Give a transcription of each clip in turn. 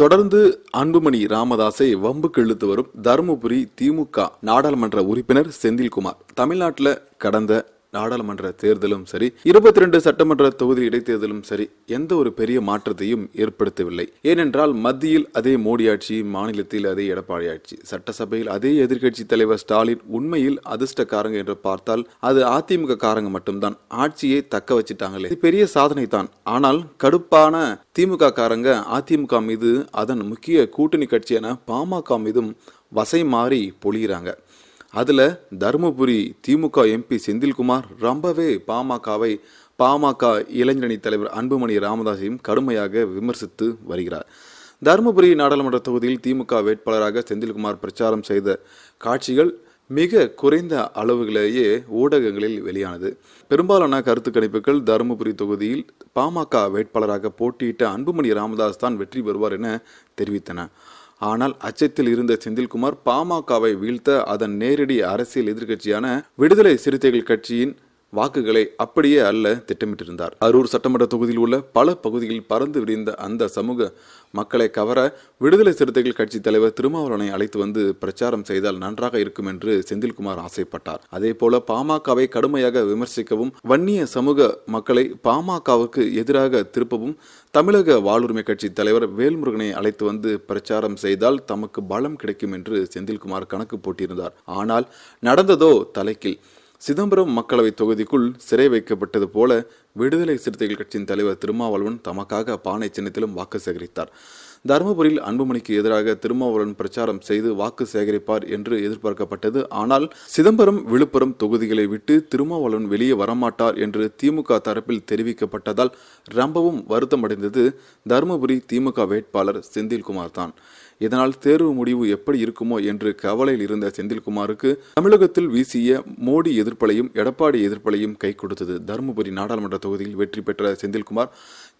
தொடர்ந்து அன்புமணி ராமதாஸை வம்புக்கு இழுத்து வரும் தருமபுரி திமுக நாடாளுமன்ற உறுப்பினர் செந்தில்குமார் தமிழ்நாட்டில் கடந்த நாடாளுமன்ற தேர்தலும் சரி இருபத்தி ரெண்டு சட்டமன்ற தொகுதி இடைத்தேர்தலும் சரி எந்த ஒரு பெரிய மாற்றத்தையும் ஏற்படுத்தவில்லை ஏனென்றால் மத்தியில் அதே மோடி ஆட்சி மாநிலத்தில் அதே எடப்பாடி ஆட்சி சட்டசபையில் அதே எதிர்க்கட்சி தலைவர் ஸ்டாலின் உண்மையில் அதிர்ஷ்டக்காரங்க என்று பார்த்தால் அது அதிமுக காரங்க மட்டும்தான் ஆட்சியை தக்க வச்சிட்டாங்களே பெரிய சாதனை தான் ஆனால் கடுப்பான திமுக காரங்க அதிமுக மீது அதன் முக்கிய கூட்டணி கட்சியான பாமக மீதும் வசை மாறி பொழிகிறாங்க அதில் தருமபுரி திமுக எம்பி செந்தில்குமார் ரொம்பவே பாமகவை பாமக இளைஞரணி தலைவர் அன்புமணி ராமதாஸையும் கடுமையாக விமர்சித்து வருகிறார் தருமபுரி நாடாளுமன்ற தொகுதியில் திமுக வேட்பாளராக செந்தில்குமார் பிரச்சாரம் செய்த காட்சிகள் மிக குறைந்த அளவுகளேயே ஊடகங்களில் வெளியானது பெரும்பாலான கருத்து கணிப்புகள் தருமபுரி தொகுதியில் பாமக வேட்பாளராக போட்டியிட்ட அன்புமணி ராமதாஸ் தான் வெற்றி பெறுவார் என தெரிவித்தன ஆனால் அச்சத்தில் இருந்த செந்தில்குமார் பாமகவை வீழ்த்த அதன் நேரடி அரசியல் எதிர்க்கட்சியான விடுதலை சிறுத்தைகள் கட்சியின் வாக்குகளை அப்படியே அல்ல திட்டமிட்டிருந்தார் அரூர் சட்டமன்ற தொகுதியில் உள்ள பல பகுதிகளில் பறந்து விரிந்த அந்த சமூக மக்களை கவர விடுதலை சிறுத்தைகள் கட்சி தலைவர் திருமாவளவனை அழைத்து வந்து பிரச்சாரம் செய்தால் நன்றாக இருக்கும் என்று செந்தில்குமார் ஆசைப்பட்டார் அதே போல பாமகவை கடுமையாக விமர்சிக்கவும் வன்னிய சமூக மக்களை பாமகவுக்கு எதிராக திருப்பவும் தமிழக வாழ்வுரிமை கட்சி தலைவர் வேல்முருகனை அழைத்து வந்து பிரச்சாரம் செய்தால் தமக்கு பலம் கிடைக்கும் என்று செந்தில்குமார் கணக்கு போட்டியிருந்தார் ஆனால் நடந்ததோ தலைக்கில் சிதம்பரம் மக்களவை தொகுதிக்குள் சிறை வைக்கப்பட்டது போல விடுதலை சிறுத்தைகள் கட்சியின் தலைவர் திருமாவளவன் தமக்காக பானை சின்னத்திலும் வாக்கு சேகரித்தார் தருமபுரியில் அன்புமணிக்கு எதிராக திருமாவளவன் பிரச்சாரம் செய்து வாக்கு சேகரிப்பார் என்று எதிர்பார்க்கப்பட்டது ஆனால் சிதம்பரம் விழுப்புரம் தொகுதிகளை விட்டு திருமாவளவன் வெளியே வரமாட்டார் என்று திமுக தரப்பில் தெரிவிக்கப்பட்டதால் ரொம்பவும் வருத்தமடைந்தது தருமபுரி திமுக வேட்பாளர் செந்தில்குமார் தான் இதனால் தேர்வு முடிவு எப்படி இருக்குமோ என்று கவலையில் இருந்த செந்தில்குமாருக்கு தமிழகத்தில் வீசிய மோடி எதிர்ப்பலையும் எடப்பாடி எதிர்ப்பலையும் கை கொடுத்தது தருமபுரி நாடாளுமன்ற தொகுதியில் வெற்றி பெற்ற செந்தில்குமார்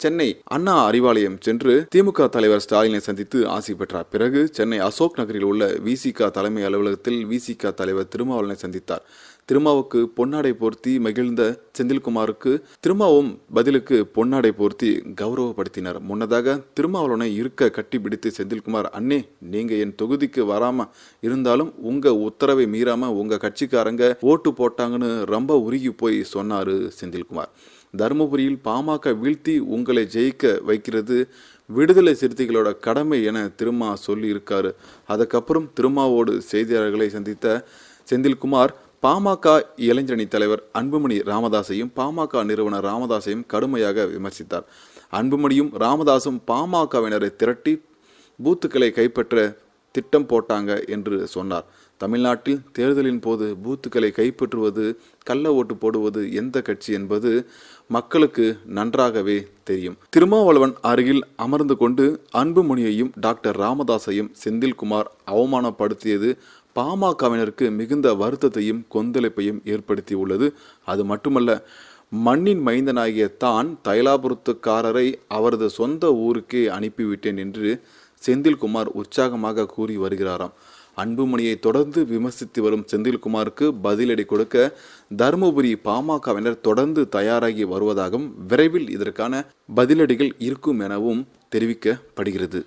சென்னை அண்ணா அறிவாலயம் சென்று திமுக தலைவர் ஸ்டாலினை சந்தித்து ஆசி பெற்றார் பிறகு சென்னை அசோக் நகரில் உள்ள விசிகா தலைமை அலுவலகத்தில் விசிகா தலைவர் திருமாவளனை சந்தித்தார் திருமாவுக்கு பொன்னாடை போர்த்தி மகிழ்ந்த செந்தில்குமாருக்கு திருமாவும் பதிலுக்கு பொன்னாடை போர்த்தி கௌரவப்படுத்தினார் முன்னதாக திருமாவளனை இருக்க கட்டிப்பிடித்து செந்தில்குமார் அண்ணே நீங்க என் தொகுதிக்கு வராம இருந்தாலும் உங்க உத்தரவை மீறாம உங்க கட்சிக்காரங்க ஓட்டு போட்டாங்கன்னு ரொம்ப உருகி போய் சொன்னாரு செந்தில்குமார் தருமபுரியில் பாமக வீழ்த்தி உங்களை ஜெயிக்க வைக்கிறது விடுதலை சிறுத்தைகளோட கடமை என திருமா சொல்லியிருக்காரு அதுக்கப்புறம் திருமாவோடு செய்தியாளர்களை சந்தித்த செந்தில்குமார் பாமக இளைஞரணி தலைவர் அன்புமணி ராமதாசையும் பாமக நிறுவனர் ராமதாசையும் கடுமையாக விமர்சித்தார் அன்புமணியும் ராமதாசும் பாமகவினரை திரட்டி பூத்துக்களை கைப்பற்ற திட்டம் போட்டாங்க என்று சொன்னார் தமிழ்நாட்டில் தேர்தலின் போது பூத்துக்களை கைப்பற்றுவது கள்ள ஓட்டு போடுவது எந்த கட்சி என்பது மக்களுக்கு நன்றாகவே தெரியும் திருமாவளவன் அருகில் அமர்ந்து கொண்டு அன்புமணியையும் டாக்டர் ராமதாஸையும் செந்தில்குமார் அவமானப்படுத்தியது பாமகவினருக்கு மிகுந்த வருத்தத்தையும் கொந்தளிப்பையும் ஏற்படுத்தி உள்ளது அது மட்டுமல்ல மண்ணின் மைந்தனாகிய தான் தைலாபுரத்துக்காரரை அவரது சொந்த ஊருக்கே அனுப்பிவிட்டேன் என்று செந்தில்குமார் உற்சாகமாக கூறி வருகிறாராம் அன்புமணியை தொடர்ந்து விமர்சித்து வரும் செந்தில்குமாருக்கு பதிலடி கொடுக்க தருமபுரி பாமகவினர் தொடர்ந்து தயாராகி வருவதாகவும் விரைவில் இதற்கான பதிலடிகள் இருக்கும் எனவும் தெரிவிக்கப்படுகிறது